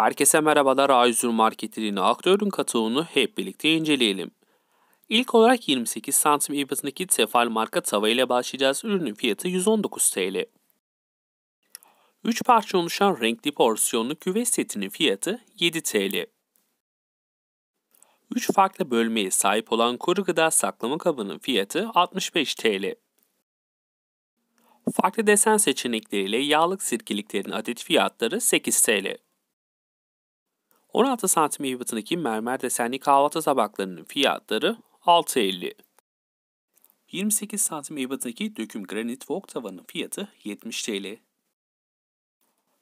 Herkese merhabalar Ayzur Market'in aktörün kataloğunu hep birlikte inceleyelim. İlk olarak 28 santim ibatındaki Tefal marka tava ile başlayacağız. Ürünün fiyatı 119 TL. 3 parça oluşan renkli porsiyonlu küvet setinin fiyatı 7 TL. 3 farklı bölmeye sahip olan kuru gıda saklama kabının fiyatı 65 TL. Farklı desen seçenekleriyle yağlık sirkeliklerin adet fiyatları 8 TL. 16 santim ebatındaki mermer desenli kahvaltı tabaklarının fiyatları 6.50. 28 santim ebatındaki döküm granit wok tavanın fiyatı 70 TL.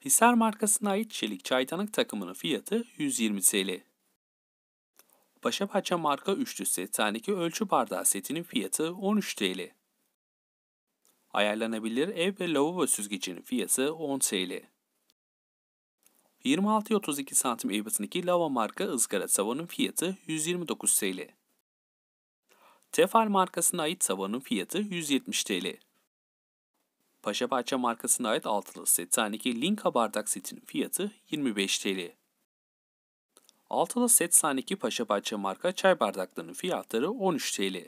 Hisar markasına ait çelik çaydanlık takımının fiyatı 120 TL. Paşa Paşa marka üçlü set taneki ölçü bardağı setinin fiyatı 13 TL. Ayarlanabilir ev ve lavabo süzgecinin fiyatı 10 TL. 26-32 santim ebatındaki Lava marka ızgara tavanın fiyatı 129 TL. Tefal markasına ait tavanın fiyatı 170 TL. Paşa Paşaparça markasına ait altılı set taneki Linka bardak setinin fiyatı 25 TL. Altılı set taneki Paşaparça marka çay bardaklarının fiyatları 13 TL.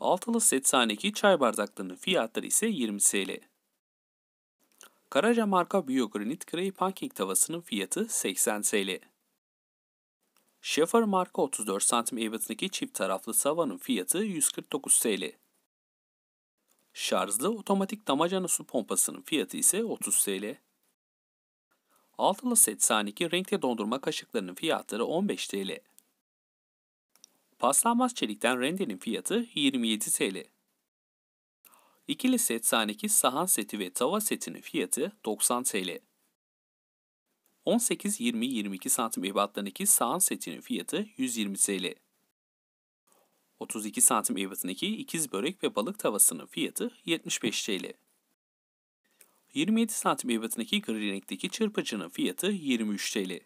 Altılı set taneki çay bardaklarının fiyatları ise 20 TL. Karaca marka Biyogranit Grey Pancake tavasının fiyatı 80 TL. Schaefer marka 34 santim ebatındaki çift taraflı savanın fiyatı 149 TL. Şarjlı otomatik damacana su pompasının fiyatı ise 30 TL. Altılı set saniki renkli dondurma kaşıklarının fiyatları 15 TL. Paslanmaz çelikten rendenin fiyatı 27 TL. İkili set sahneki sahan seti ve tava setinin fiyatı 90 TL. 18-20-22 santim ebatlarındaki sahan setinin fiyatı 120 TL. 32 santim ebatındaki ikiz börek ve balık tavasının fiyatı 75 TL. 27 santim ebatındaki gri renkteki çırpıcının fiyatı 23 TL.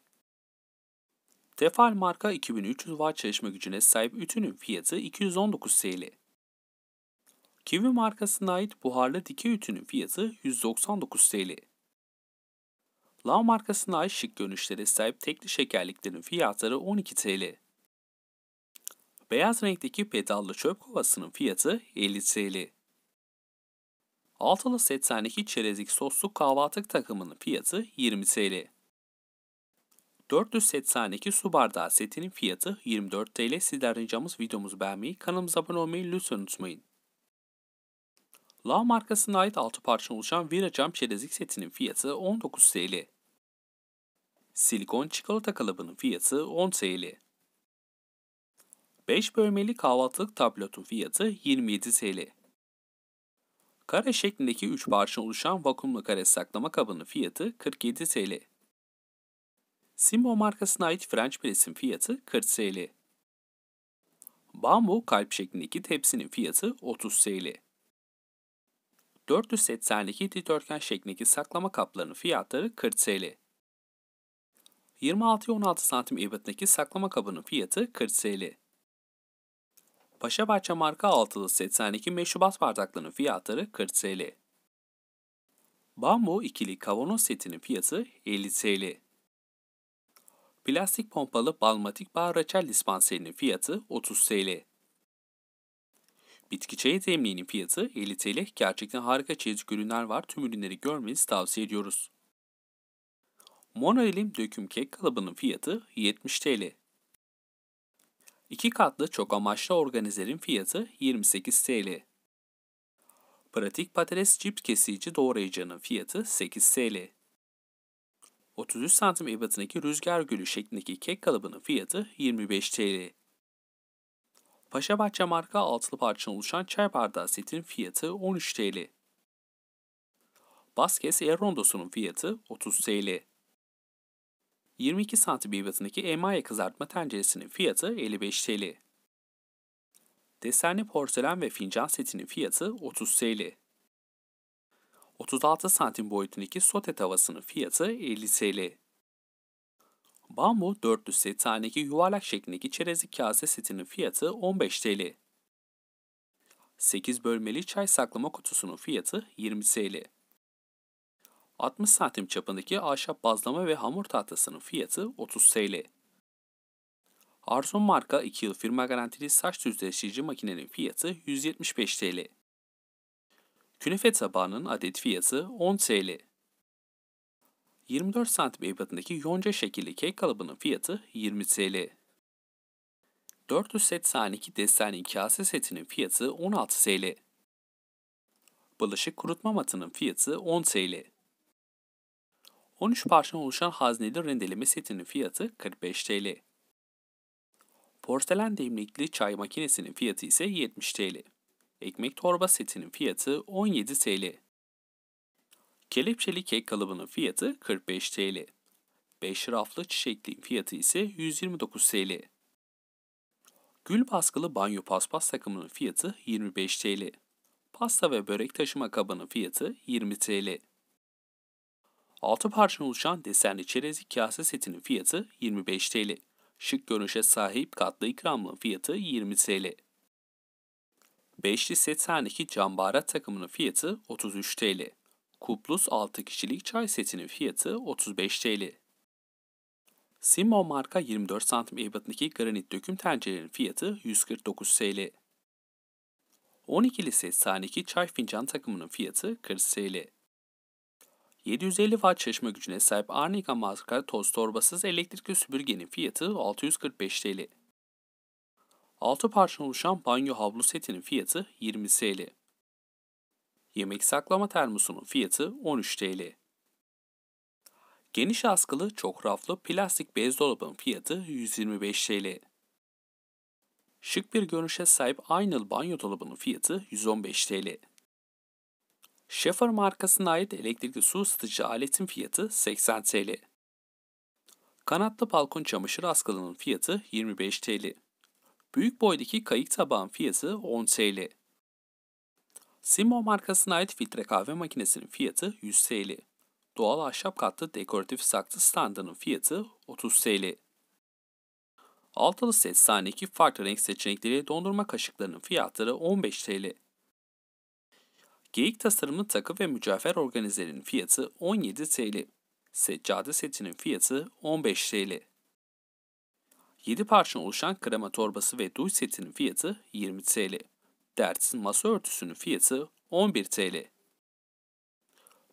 Tefal marka 2300 watt çalışma gücüne sahip ütünün fiyatı 219 TL. Kiwi markasına ait buharlı dike ütünün fiyatı 199 TL. Lav markasına ait şık görünüşlere sahip tekli şekerliklerin fiyatları 12 TL. Beyaz renkteki pedallı çöp kovasının fiyatı 50 TL. Altılı set setseneki çerezlik soslu kahvaltı takımının fiyatı 20 TL. set 482 su bardağı setinin fiyatı 24 TL. Sizler ricamız videomuzu beğenmeyi, kanalımıza abone olmayı lütfen unutmayın. La markasına ait 6 parça oluşan Vira Cam çerezlik setinin fiyatı 19 TL. Silikon çikolata kalıbının fiyatı 10 TL. 5 bölmeli kahvaltılık tabletun fiyatı 27 TL. Kare şeklindeki 3 parça oluşan vakumlu kare saklama kabının fiyatı 47 TL. Simbo markasına ait French press'in fiyatı 40 TL. Bambu kalp şeklindeki tepsinin fiyatı 30 TL. 482 dikdörtgen şeklindeki saklama kaplarının fiyatları 40 TL. 26-16 santim ebatındaki saklama kabının fiyatı 40 TL. Paşabahçe marka altılı 82 meşrubat bardaklarının fiyatları 40 TL. Bambu ikili kavanoz setinin fiyatı 50 TL. Plastik pompalı balmatik bar reçel dispanserinin fiyatı 30 TL. Bitki çayı demliğinin fiyatı 50 TL. Gerçekten harika çeşitli ürünler var. Tüm ürünleri görmenizi tavsiye ediyoruz. Monoelim döküm kek kalıbının fiyatı 70 TL. İki katlı çok amaçlı organizerin fiyatı 28 TL. Pratik patates cips kesici doğrayıcının fiyatı 8 TL. 33 santim ebatındaki rüzgar gülü şeklindeki kek kalıbının fiyatı 25 TL. Paşabahçe marka altılı parçadan oluşan çay bardağı setin fiyatı 13 TL. Baskes el rondosunun fiyatı 30 TL. 22 santim ebatındaki emaye kızartma tenceresinin fiyatı 55 TL. Desenli porselen ve fincan setinin fiyatı 30 TL. 36 santim boyutundaki sote tavasının fiyatı 50 TL. Bambu dörtlü set taneki yuvarlak şeklindeki çerezlik kase setinin fiyatı 15 TL. 8 bölmeli çay saklama kutusunun fiyatı 20 TL. 60 santim çapındaki ahşap bazlama ve hamur tahtasının fiyatı 30 TL. Arson marka 2 yıl firma garantili saç düzleştirici makinenin fiyatı 175 TL. Künefe tabağının adet fiyatı 10 TL. 24 santim ebatındaki yonca şekilli kek kalıbının fiyatı 20 TL. 400 set saniki desenli kase setinin fiyatı 16 TL. Bulaşık kurutma matının fiyatı 10 TL. 13 parçadan oluşan hazneli rendeleme setinin fiyatı 45 TL. Porselen demlikli çay makinesinin fiyatı ise 70 TL. Ekmek torba setinin fiyatı 17 TL. Kelepçeli kek kalıbının fiyatı 45 TL. 5 raflı çiçekliğin fiyatı ise 129 TL. Gül baskılı banyo paspas takımının fiyatı 25 TL. Pasta ve börek taşıma kabının fiyatı 20 TL. 6 parçadan oluşan desenli çerezlik kase setinin fiyatı 25 TL. Şık görünüşe sahip katlı ikramlığın fiyatı 20 TL. Beşli set sahneki cam baharat takımının fiyatı 33 TL. Kuplus 6 kişilik çay setinin fiyatı 35 TL. Simon marka 24 santim ebatındaki granit döküm tencerenin fiyatı 149 TL. 12'li set sahneki çay fincan takımının fiyatı 40 TL. 750 watt çalışma gücüne sahip Arnica marka toz torbasız elektrikli süpürgenin fiyatı 645 TL. 6 parça oluşan banyo havlu setinin fiyatı 20 TL. Yemek saklama termosunun fiyatı 13 TL. Geniş askılı çok raflı plastik bez dolabın fiyatı 125 TL. Şık bir görünüşe sahip Aynıl banyo dolabının fiyatı 115 TL. Schaefer markasına ait elektrikli su ısıtıcı aletin fiyatı 80 TL. Kanatlı balkon çamaşır askılının fiyatı 25 TL. Büyük boydaki kayık tabağın fiyatı 10 TL. Simo markasına ait filtre kahve makinesinin fiyatı 100 TL. Doğal ahşap katlı dekoratif saksı standının fiyatı 30 TL. Altılı set sahneki farklı renk seçenekleri dondurma kaşıklarının fiyatları 15 TL. Geyik tasarımlı takı ve mücevher organizelerinin fiyatı 17 TL. Seccade setinin fiyatı 15 TL. 7 parça oluşan krema torbası ve duş setinin fiyatı 20 TL. Dert masa örtüsünün fiyatı 11 TL.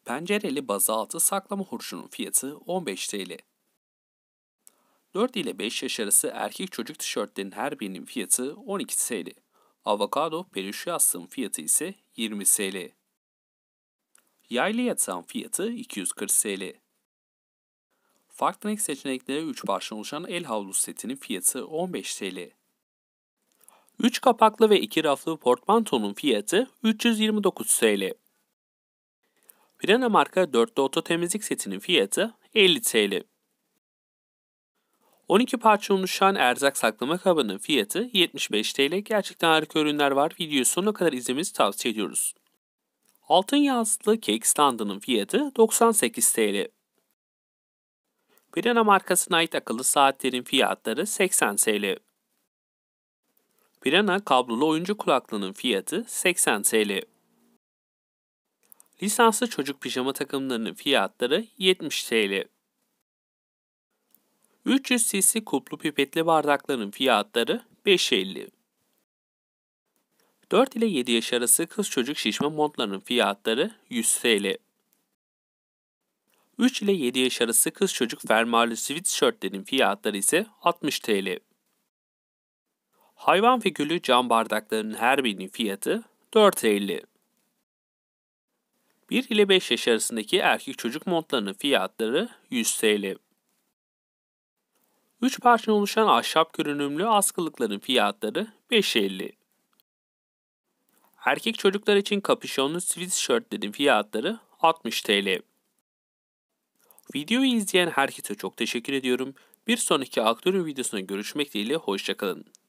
Pencereli bazaltı saklama hurcunun fiyatı 15 TL. 4 ile 5 yaş arası erkek çocuk tişörtlerinin her birinin fiyatı 12 TL. Avokado peluş yastığın fiyatı ise 20 TL. Yaylı yatağın fiyatı 240 TL. Farklı renk seçeneklere 3 parça oluşan el havlusu setinin fiyatı 15 TL. 3 kapaklı ve 2 raflı portmantonun fiyatı 329 TL. Pirana marka 4'lü oto temizlik setinin fiyatı 50 TL. 12 parça oluşan erzak saklama kabının fiyatı 75 TL. Gerçekten harika ürünler var. Videoyu sonuna kadar izlemenizi tavsiye ediyoruz. Altın yaslı kek standının fiyatı 98 TL. Pirana markasına ait akıllı saatlerin fiyatları 80 TL. Pirana kablolu oyuncu kulaklığının fiyatı 80 TL. Lisanslı çocuk pijama takımlarının fiyatları 70 TL. 300 cc kuplu pipetli bardakların fiyatları 5.50. 4 ile 7 yaş arası kız çocuk şişme montlarının fiyatları 100 TL. 3 ile 7 yaş arası kız çocuk fermuarlı sweatshirtlerin fiyatları ise 60 TL. Hayvan figürlü cam bardakların her birinin fiyatı 4.50. 1 ile 5 yaş arasındaki erkek çocuk montlarının fiyatları 100 TL. 3 parçadan oluşan ahşap görünümlü askılıkların fiyatları 5.50. Erkek çocuklar için kapüşonlu sweatshirtlerin fiyatları 60 TL. Videoyu izleyen herkese çok teşekkür ediyorum. Bir sonraki aktörün videosuna görüşmek dileğiyle hoşçakalın.